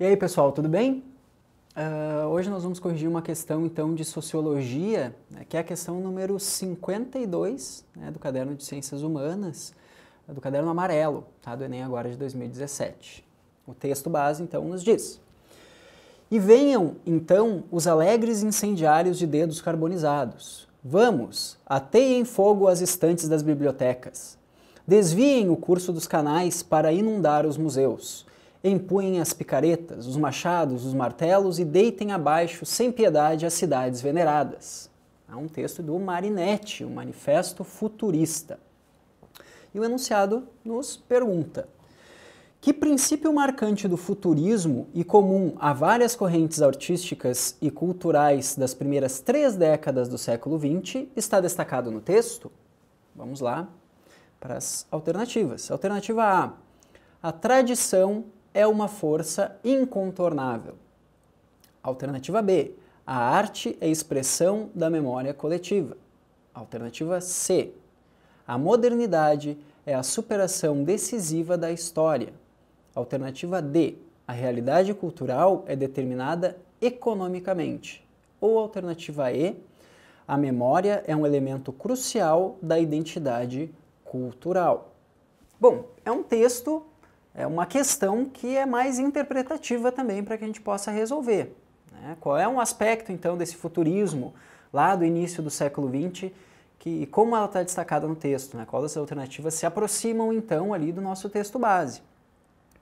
E aí, pessoal, tudo bem? Uh, hoje nós vamos corrigir uma questão, então, de sociologia, né, que é a questão número 52 né, do caderno de Ciências Humanas, do caderno amarelo, tá, do Enem agora de 2017. O texto base, então, nos diz... E venham, então, os alegres incendiários de dedos carbonizados. Vamos, ateiem fogo às estantes das bibliotecas. Desviem o curso dos canais para inundar os museus empunhem as picaretas, os machados, os martelos e deitem abaixo sem piedade as cidades veneradas. É um texto do Marinetti, o um Manifesto Futurista. E o enunciado nos pergunta: que princípio marcante do futurismo e comum a várias correntes artísticas e culturais das primeiras três décadas do século XX está destacado no texto? Vamos lá para as alternativas. Alternativa A: a tradição é uma força incontornável. Alternativa B, a arte é expressão da memória coletiva. Alternativa C, a modernidade é a superação decisiva da história. Alternativa D, a realidade cultural é determinada economicamente. Ou alternativa E, a memória é um elemento crucial da identidade cultural. Bom, é um texto é uma questão que é mais interpretativa também para que a gente possa resolver. Né? Qual é um aspecto então desse futurismo lá do início do século XX que como ela está destacada no texto, né? qual dessas alternativas se aproximam então ali do nosso texto base,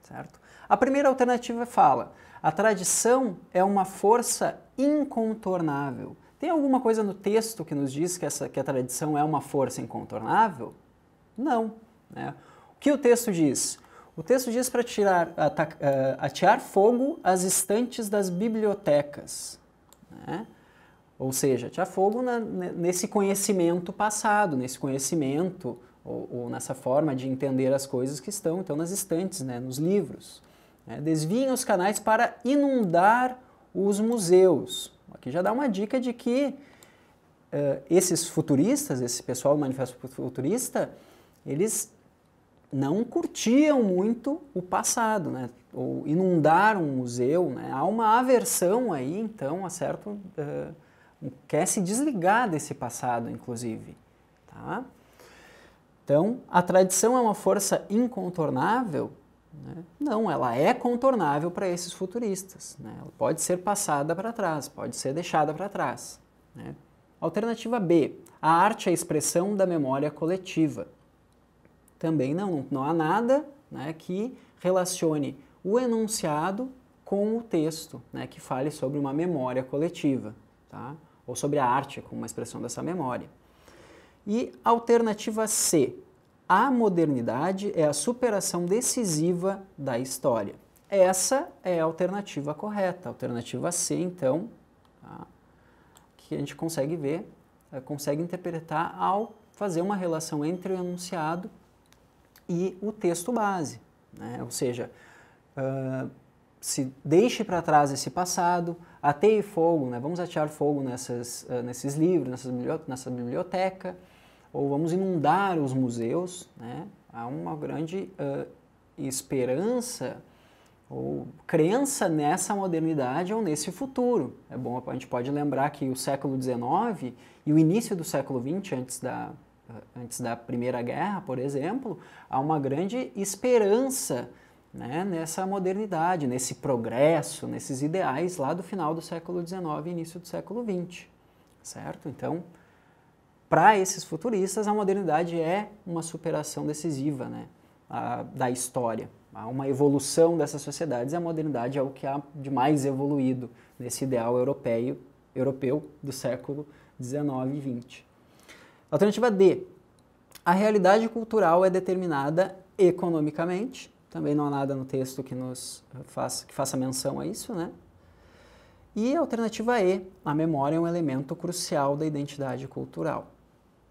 certo? A primeira alternativa é fala: a tradição é uma força incontornável. Tem alguma coisa no texto que nos diz que, essa, que a tradição é uma força incontornável? Não. Né? O que o texto diz? O texto diz para tirar, eh, atear fogo às estantes das bibliotecas. Né? Ou seja, atear fogo na, nesse conhecimento passado, nesse conhecimento ou, ou, nessa forma de entender as coisas que estão então nas estantes, né? nos livros. Né? Desviem os canais para inundar os museus. Aqui já dá uma dica de que uh, esses futuristas, esse pessoal do Manifesto Futurista, eles não curtiam muito o passado, né? ou inundaram um museu. Né? Há uma aversão aí, então, a certo. Uh, quer se desligar desse passado, inclusive. Tá? Então, a tradição é uma força incontornável? Né? Não, ela é contornável para esses futuristas. Né? Ela pode ser passada para trás, pode ser deixada para trás. Né? Alternativa B: a arte é a expressão da memória coletiva. Também não, não há nada né, que relacione o enunciado com o texto, né, que fale sobre uma memória coletiva, tá? ou sobre a arte como uma expressão dessa memória. E alternativa C, a modernidade é a superação decisiva da história. Essa é a alternativa correta, alternativa C, então, tá? que a gente consegue ver, eh, consegue interpretar ao fazer uma relação entre o enunciado e o texto base. Né? Ou seja, uh, se deixe para trás esse passado, ateie fogo, né? vamos atear fogo nessas, uh, nesses livros, nessas nessa biblioteca, ou vamos inundar os museus. Né? Há uma grande uh, esperança ou crença nessa modernidade ou nesse futuro. É bom, a gente pode lembrar que o século XIX e o início do século XX, antes da, antes da Primeira Guerra, por exemplo, há uma grande esperança né, nessa modernidade, nesse progresso, nesses ideais lá do final do século XIX e início do século XX, certo? Então, para esses futuristas, a modernidade é uma superação decisiva né, a, da história. Há uma evolução dessas sociedades e a modernidade é o que há de mais evoluído nesse ideal europeu, europeu do século XIX e XX. Alternativa D. A realidade cultural é determinada economicamente. Também não há nada no texto que nos faça, que faça menção a isso, né? E a alternativa E, a memória é um elemento crucial da identidade cultural.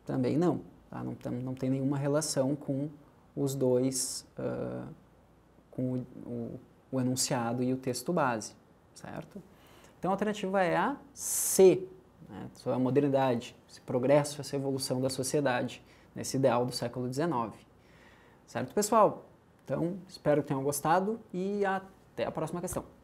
Também não, tá? não, tem, não tem nenhuma relação com os dois, uh, com o, o, o, enunciado e o texto base, certo? Então a alternativa é a C, né? Isso é a modernidade, esse progresso, essa evolução da sociedade, nesse ideal do século XIX. Certo, pessoal? Então, espero que tenham gostado e até a próxima questão.